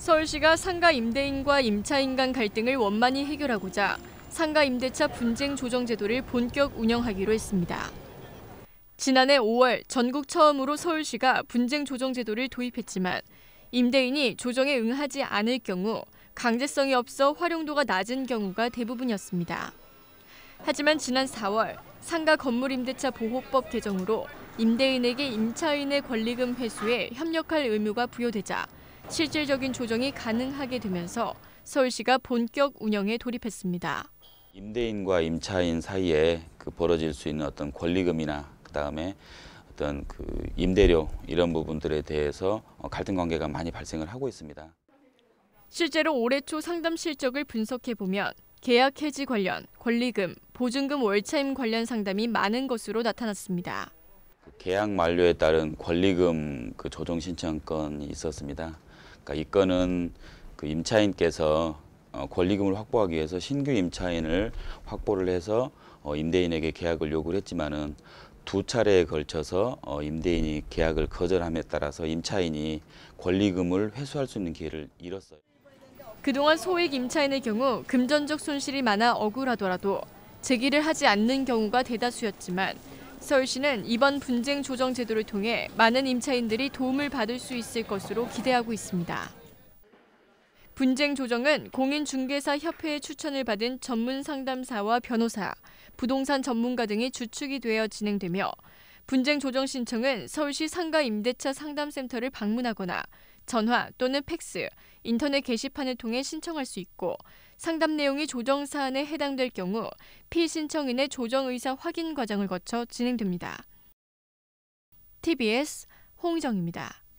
서울시가 상가 임대인과 임차인 간 갈등을 원만히 해결하고자 상가 임대차 분쟁 조정 제도를 본격 운영하기로 했습니다. 지난해 5월 전국 처음으로 서울시가 분쟁 조정 제도를 도입했지만 임대인이 조정에 응하지 않을 경우 강제성이 없어 활용도가 낮은 경우가 대부분이었습니다. 하지만 지난 4월 상가 건물 임대차 보호법 개정으로 임대인에게 임차인의 권리금 회수에 협력할 의무가 부여되자 실질적인 조정이 가능하게 되면서 서울시가 본격 운영에 돌입했습니다. 임대인과 임차인 사이에 그 벌어질 수 있는 어떤 권리금이나 그다음에 어떤 그 임대료 이런 부분들에 대해서 어, 갈등 관계가 많이 발생을 하고 있습니다. 실제로 올해 초 상담 실적을 분석해 보면 계약 해지 관련, 권리금, 보증금 월차임 관련 상담이 많은 것으로 나타났습니다. 그 계약 만료에 따른 권리금 그 조정 신청 건이 있었습니다. 그러니까 이 건은 그 임차인께서 어, 권리금을 확보하기 위해서 신규 임차인을 확보를 해서 어, 임대인에게 계약을 요구를 했지만은 두 차례에 걸쳐서 어, 임대인이 계약을 거절함에 따라서 임차인이 권리금을 회수할 수 있는 기회를 잃었어요. 그동안 소액 임차인의 경우 금전적 손실이 많아 억울하더라도 제기를 하지 않는 경우가 대다수였지만 서울시는 이번 분쟁 조정 제도를 통해 많은 임차인들이 도움을 받을 수 있을 것으로 기대하고 있습니다. 분쟁 조정은 공인중개사 협회의 추천을 받은 전문 상담사와 변호사, 부동산 전문가 등이 주축이 되어 진행되며 분쟁 조정 신청은 서울시 상가 임대차 상담센터를 방문하거나 전화 또는 팩스, 인터넷 게시판을 통해 신청할 수 있고 상담 내용이 조정 사안에 해당될 경우 피신청인의 조정 의사 확인 과정을 거쳐 진행됩니다. TBS 홍정입니다.